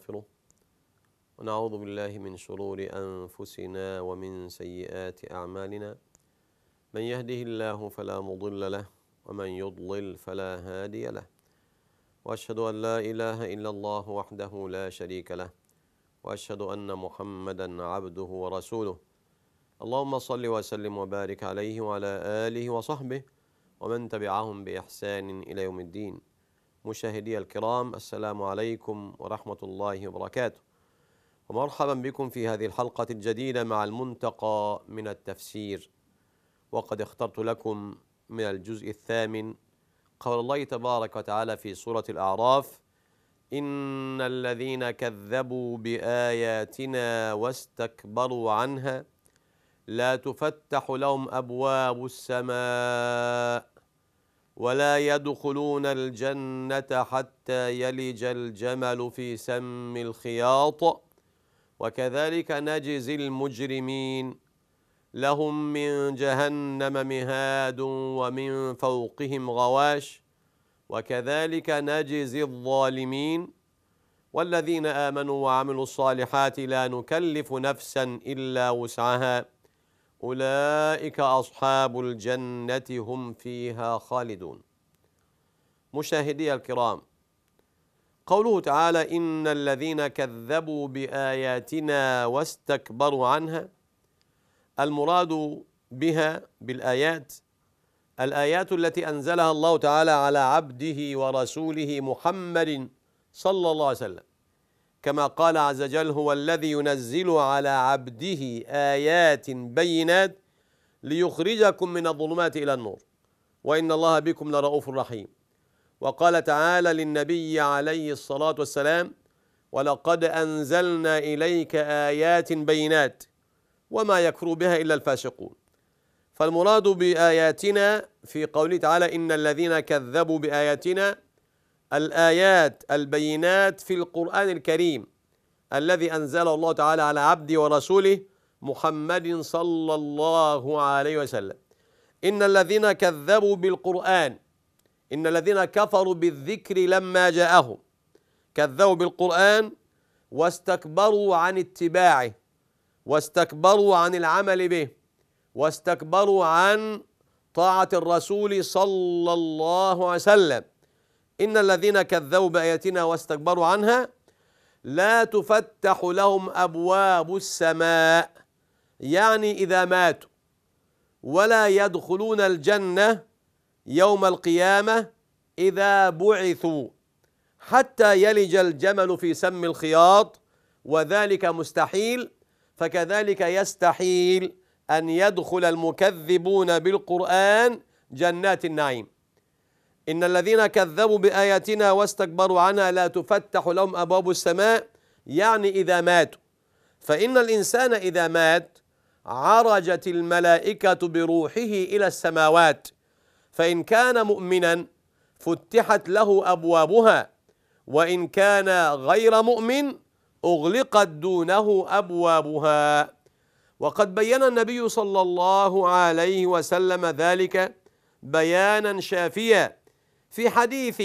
ونستغفره ونعوذ بالله من شرور أنفسنا ومن سيئات أعمالنا من يهده الله فلا مضل له ومن يضلل فلا هادي له وأشهد أن لا إله إلا الله وحده لا شريك له وأشهد أن محمدا عبده ورسوله اللهم صل وسلم وبارك عليه وعلى آله وصحبه ومن تبعهم بإحسان إلى يوم الدين مشاهدي الكرام السلام عليكم ورحمة الله وبركاته ومرحبا بكم في هذه الحلقة الجديدة مع المنتقى من التفسير وقد اخترت لكم من الجزء الثامن قول الله تبارك وتعالى في سورة الأعراف إن الذين كذبوا بآياتنا واستكبروا عنها لا تفتح لهم أبواب السماء ولا يدخلون الجنة حتى يلج الجمل في سم الخياط وكذلك نجزي المجرمين لهم من جهنم مهاد ومن فوقهم غواش وكذلك نجزي الظالمين والذين آمنوا وعملوا الصالحات لا نكلف نفسا إلا وسعها أولئك أصحاب الجنة هم فيها خالدون مشاهدي الكرام قوله تعالى إن الذين كذبوا بآياتنا واستكبروا عنها المراد بها بالآيات الآيات التي أنزلها الله تعالى على عبده ورسوله محمد صلى الله عليه وسلم كما قال عز وجل هو الذي ينزل على عبده آيات بينات ليخرجكم من الظلمات إلى النور وإن الله بكم لرؤوف رحيم وقال تعالى للنبي عليه الصلاة والسلام ولقد أنزلنا إليك آيات بينات وما يكفر بها إلا الفاسقون فالمراد بآياتنا في قوله تعالى إن الذين كذبوا بآياتنا الآيات البينات في القرآن الكريم الذي أنزله الله تعالى على عبده ورسوله محمد صلى الله عليه وسلم إن الذين كذبوا بالقرآن إن الذين كفروا بالذكر لما جاءهم كذبوا بالقرآن واستكبروا عن اتباعه واستكبروا عن العمل به واستكبروا عن طاعة الرسول صلى الله عليه وسلم إن الذين كذبوا بآياتنا واستكبروا عنها لا تفتح لهم أبواب السماء يعني إذا ماتوا ولا يدخلون الجنة يوم القيامة إذا بعثوا حتى يلج الجمل في سم الخياط وذلك مستحيل فكذلك يستحيل أن يدخل المكذبون بالقرآن جنات النعيم إن الذين كذبوا بآياتنا واستكبروا عنها لا تفتح لهم أبواب السماء يعني إذا ماتوا فإن الإنسان إذا مات عرجت الملائكة بروحه إلى السماوات فإن كان مؤمنا فتحت له أبوابها وإن كان غير مؤمن أغلقت دونه أبوابها وقد بين النبي صلى الله عليه وسلم ذلك بيانا شافيا في حديث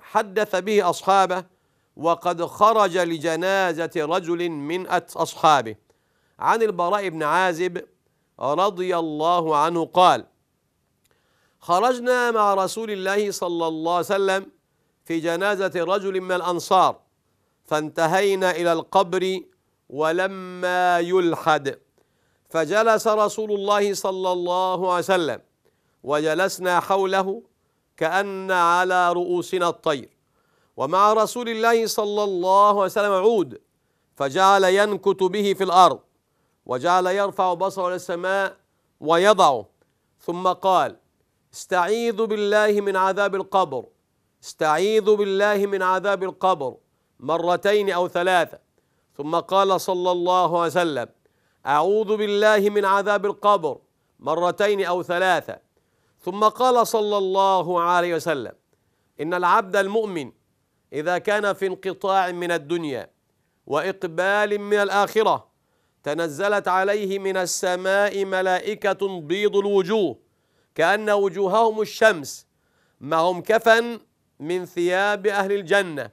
حدث به أصحابه وقد خرج لجنازة رجل من أصحابه عن البراء بن عازب رضي الله عنه قال خرجنا مع رسول الله صلى الله عليه وسلم في جنازة رجل من الأنصار فانتهينا إلى القبر ولما يلحد فجلس رسول الله صلى الله عليه وسلم وجلسنا حوله كأن على رؤوسنا الطير ومع رسول الله صلى الله عليه وسلم عود فجعل ينكت به في الأرض وجعل يرفع بصره إلى السماء ويضعه ثم قال استعيذ بالله من عذاب القبر استعيذ بالله من عذاب القبر مرتين أو ثلاثة ثم قال صلى الله عليه وسلم أعوذ بالله من عذاب القبر مرتين أو ثلاثة ثم قال صلى الله عليه وسلم إن العبد المؤمن إذا كان في انقطاع من الدنيا وإقبال من الآخرة تنزلت عليه من السماء ملائكة بيض الوجوه كأن وجوههم الشمس معهم كفن من ثياب أهل الجنة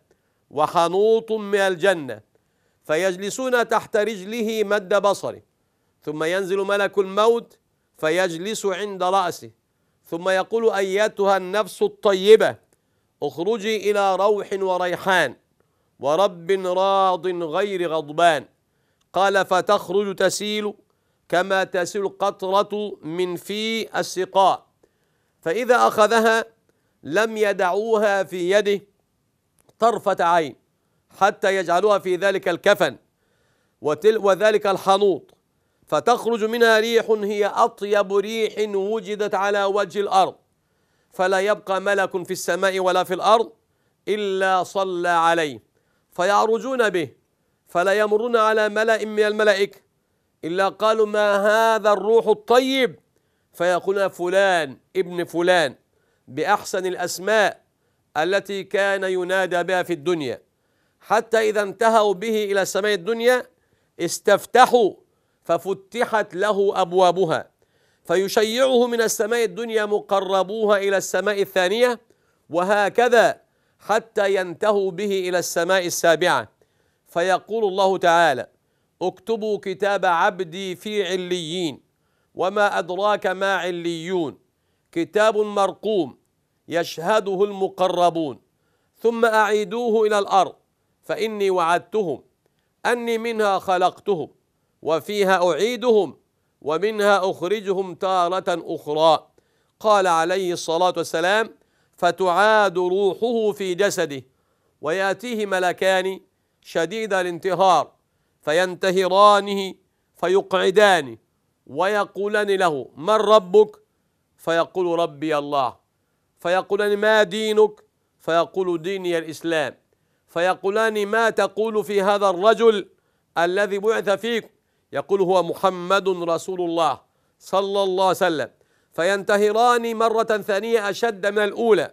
وحنوط من الجنة فيجلسون تحت رجله مد بصره ثم ينزل ملك الموت فيجلس عند رأسه ثم يقول ايتها النفس الطيبه اخرجي الى روح وريحان ورب راض غير غضبان قال فتخرج تسيل كما تسيل قطره من في السقاء فاذا اخذها لم يدعوها في يده طرفه عين حتى يجعلوها في ذلك الكفن وذلك الحنوط فتخرج منها ريح هي أطيب ريح وجدت على وجه الأرض فلا يبقى ملك في السماء ولا في الأرض إلا صلى عليه فيعرجون به فلا يمرون على ملأ من الملائكة إلا قالوا ما هذا الروح الطيب فيقول فلان ابن فلان بأحسن الأسماء التي كان ينادى بها في الدنيا حتى إذا انتهوا به إلى سماء الدنيا استفتحوا ففتحت له أبوابها فيشيعه من السماء الدنيا مقربوها إلى السماء الثانية وهكذا حتى ينتهوا به إلى السماء السابعة فيقول الله تعالى اكتبوا كتاب عبدي في عليين وما أدراك ما عليون كتاب مرقوم يشهده المقربون ثم أعيدوه إلى الأرض فإني وعدتهم أني منها خلقتهم وفيها أعيدهم ومنها أخرجهم تارة أخرى قال عليه الصلاة والسلام فتعاد روحه في جسده ويأتيه ملكان شديد الانتهار فينتهرانه فيقعدانه ويقولان له من ربك فيقول ربي الله فيقولان ما دينك فيقول ديني الإسلام فيقولان ما تقول في هذا الرجل الذي بعث فيكم يقول هو محمد رسول الله صلى الله عليه وسلم فينتهران مرة ثانية أشد من الأولى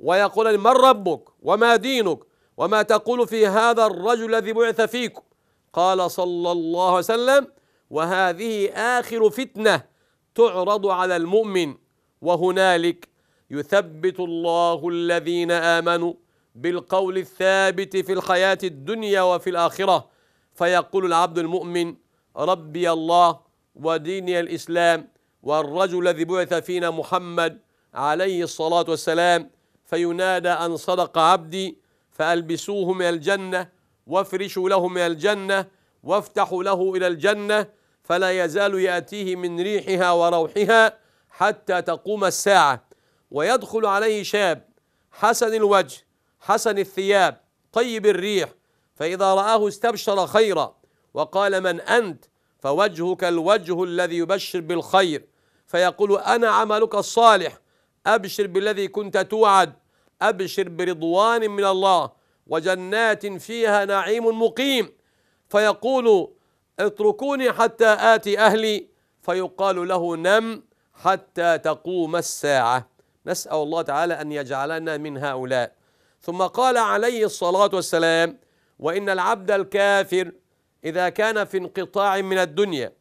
ويقول من ربك وما دينك وما تقول في هذا الرجل الذي بعث فيكم قال صلى الله عليه وسلم وهذه آخر فتنة تعرض على المؤمن وهنالك يثبت الله الذين آمنوا بالقول الثابت في الحياة الدنيا وفي الآخرة فيقول العبد المؤمن ربي الله وديني الإسلام والرجل الذي بعث فينا محمد عليه الصلاة والسلام فينادى أن صدق عبدي فألبسوه من الجنة وافرشوا له من الجنة وافتحوا له إلى الجنة فلا يزال يأتيه من ريحها وروحها حتى تقوم الساعة ويدخل عليه شاب حسن الوجه حسن الثياب طيب الريح فإذا رآه استبشر خيرا وقال من أنت فوجهك الوجه الذي يبشر بالخير فيقول أنا عملك الصالح أبشر بالذي كنت توعد أبشر برضوان من الله وجنات فيها نعيم مقيم فيقول اتركوني حتى آتي أهلي فيقال له نم حتى تقوم الساعة نسأل الله تعالى أن يجعلنا من هؤلاء ثم قال عليه الصلاة والسلام وإن العبد الكافر إذا كان في انقطاع من الدنيا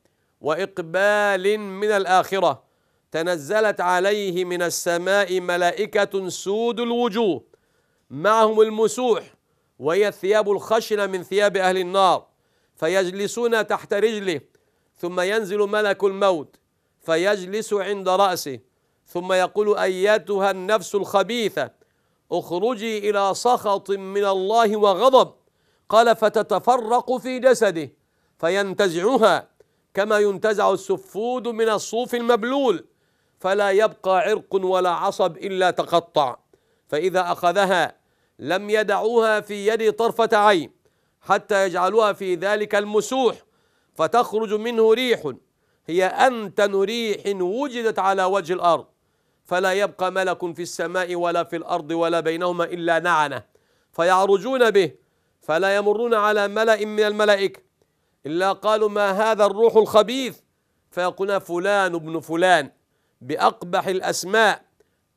وإقبال من الآخرة تنزلت عليه من السماء ملائكة سود الوجوه معهم المسوح وهي الثياب الخشنة من ثياب أهل النار فيجلسون تحت رجله ثم ينزل ملك الموت فيجلس عند رأسه ثم يقول أيتها النفس الخبيثة اخرجي إلى سخط من الله وغضب قال فتتفرق في جسده فينتزعها كما ينتزع السفود من الصوف المبلول فلا يبقى عرق ولا عصب الا تقطع فاذا اخذها لم يدعوها في يد طرفه عين حتى يجعلوها في ذلك المسوح فتخرج منه ريح هي انتن ريح وجدت على وجه الارض فلا يبقى ملك في السماء ولا في الارض ولا بينهما الا نعنه فيعرجون به فلا يمرون على ملأ من الملائكة إلا قالوا ما هذا الروح الخبيث فيقولون فلان ابن فلان بأقبح الأسماء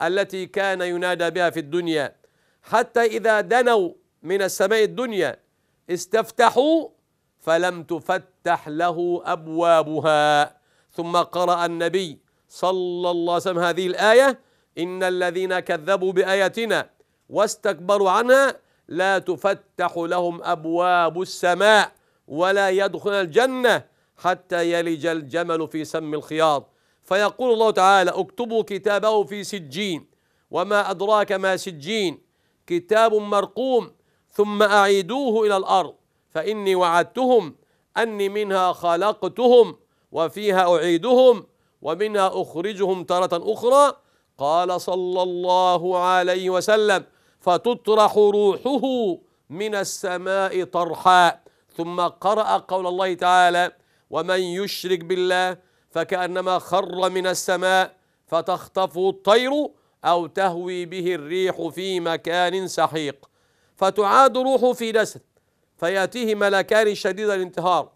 التي كان ينادى بها في الدنيا حتى إذا دنوا من السماء الدنيا استفتحوا فلم تفتح له أبوابها ثم قرأ النبي صلى الله عليه وسلم هذه الآية إن الذين كذبوا بآياتنا واستكبروا عنها لا تفتح لهم ابواب السماء ولا يدخل الجنه حتى يلج الجمل في سم الخياط فيقول الله تعالى اكتبوا كتابه في سجين وما ادراك ما سجين كتاب مرقوم ثم اعيدوه الى الارض فاني وعدتهم اني منها خلقتهم وفيها اعيدهم ومنها اخرجهم تاره اخرى قال صلى الله عليه وسلم فتطرح روحه من السماء طرحا ثم قرأ قول الله تعالى ومن يشرك بالله فكأنما خر من السماء فتخطف الطير أو تهوي به الريح في مكان سحيق فتعاد روحه في جسد فيأتيه ملكان شديد الانتهار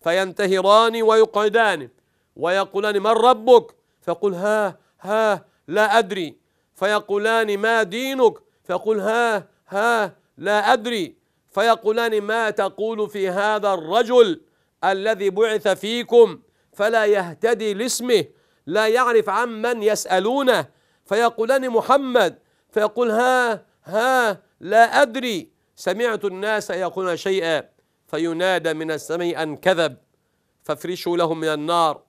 فينتهران ويقعدان ويقولان من ربك فيقول ها ها لا أدري فيقولان ما دينك فيقول ها ها لا أدري فيقولان ما تقول في هذا الرجل الذي بعث فيكم فلا يهتدي لاسمه لا يعرف عمن يسألونه فيقولان محمد فيقول ها ها لا أدري سمعت الناس يقولون شيئا فينادى من السماء أن كذب فافرشوا له من النار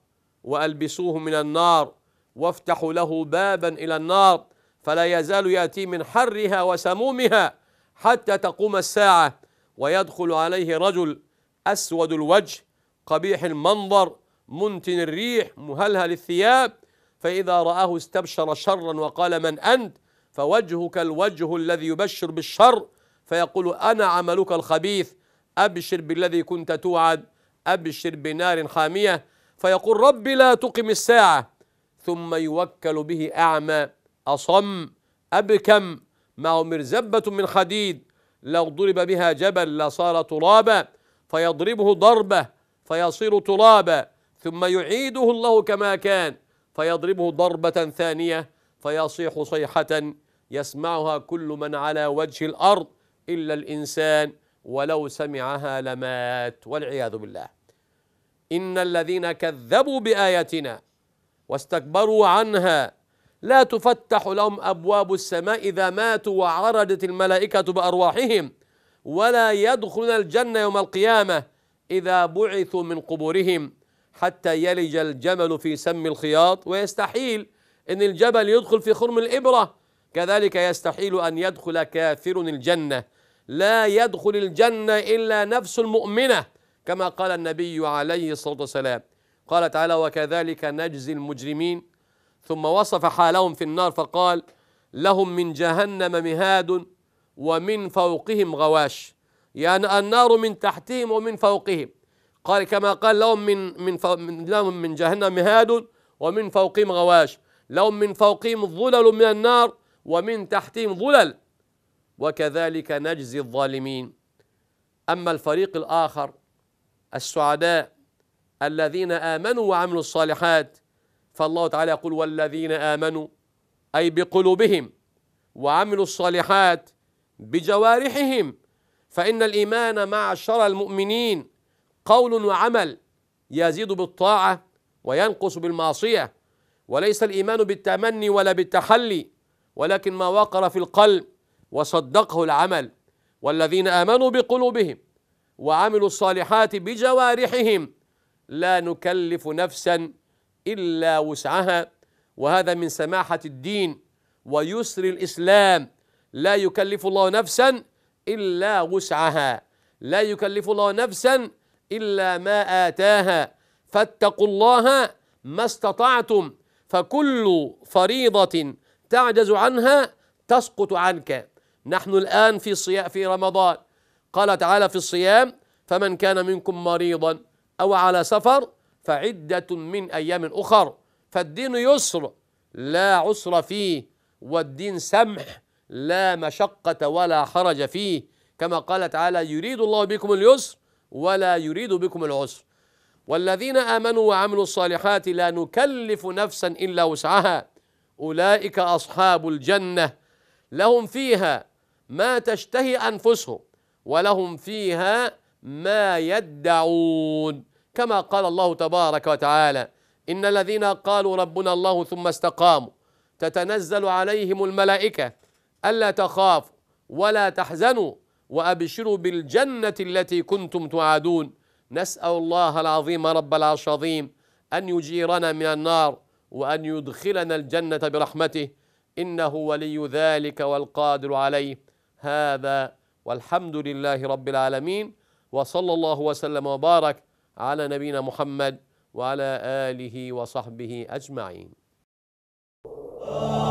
وألبسوه من النار وافتحوا له بابا إلى النار فلا يزال ياتي من حرها وسمومها حتى تقوم الساعه ويدخل عليه رجل اسود الوجه قبيح المنظر منتن الريح مهلهل الثياب فاذا راه استبشر شرا وقال من انت فوجهك الوجه الذي يبشر بالشر فيقول انا عملك الخبيث ابشر بالذي كنت توعد ابشر بنار حاميه فيقول رب لا تقم الساعه ثم يوكل به اعمى أصم أبكم هو مرزبة من خديد لو ضرب بها جبل لصار ترابا فيضربه ضربة فيصير ترابا ثم يعيده الله كما كان فيضربه ضربة ثانية فيصيح صيحة يسمعها كل من على وجه الأرض إلا الإنسان ولو سمعها لمات والعياذ بالله إن الذين كذبوا بآياتنا واستكبروا عنها لا تفتح لهم أبواب السماء إذا ماتوا وعرجت الملائكة بأرواحهم ولا يدخلون الجنة يوم القيامة إذا بعثوا من قبورهم حتى يلج الجمل في سم الخياط ويستحيل أن الجبل يدخل في خرم الإبرة كذلك يستحيل أن يدخل كافر الجنة لا يدخل الجنة إلا نفس المؤمنة كما قال النبي عليه الصلاة والسلام قال تعالى وكذلك نجزي المجرمين ثم وصف حالهم في النار فقال لهم من جهنم مهاد ومن فوقهم غواش يعني النار من تحتهم ومن فوقهم قال كما قال لهم من من لهم من جهنم مهاد ومن فوقهم غواش لهم من فوقهم ظلل من النار ومن تحتهم ظلل وكذلك نجزي الظالمين اما الفريق الاخر السعداء الذين امنوا وعملوا الصالحات فالله تعالى يقول والذين آمنوا أي بقلوبهم وعملوا الصالحات بجوارحهم فإن الإيمان معشر المؤمنين قول وعمل يزيد بالطاعة وينقص بالمعصية وليس الإيمان بالتمني ولا بالتحلي ولكن ما وقر في القلب وصدقه العمل والذين آمنوا بقلوبهم وعملوا الصالحات بجوارحهم لا نكلف نفسا إلا وسعها وهذا من سماحة الدين ويسر الإسلام لا يكلف الله نفسا إلا وسعها لا يكلف الله نفسا إلا ما آتاها فاتقوا الله ما استطعتم فكل فريضة تعجز عنها تسقط عنك نحن الآن في صيام في رمضان قال تعالى في الصيام فمن كان منكم مريضا أو على سفر فعدة من أيام أخر فالدين يسر لا عسر فيه والدين سمح لا مشقة ولا حرج فيه كما قال تعالى يريد الله بكم اليسر ولا يريد بكم العسر والذين آمنوا وعملوا الصالحات لا نكلف نفسا إلا وسعها أولئك أصحاب الجنة لهم فيها ما تشتهي أنفسهم ولهم فيها ما يدعون كما قال الله تبارك وتعالى إن الذين قالوا ربنا الله ثم استقاموا تتنزل عليهم الملائكة ألا تخافوا ولا تحزنوا وأبشروا بالجنة التي كنتم توعدون نسأل الله العظيم رب العرش العظيم أن يجيرنا من النار وأن يدخلنا الجنة برحمته إنه ولي ذلك والقادر عليه هذا والحمد لله رب العالمين وصلى الله وسلم وبارك على نبينا محمد وعلى آله وصحبه أجمعين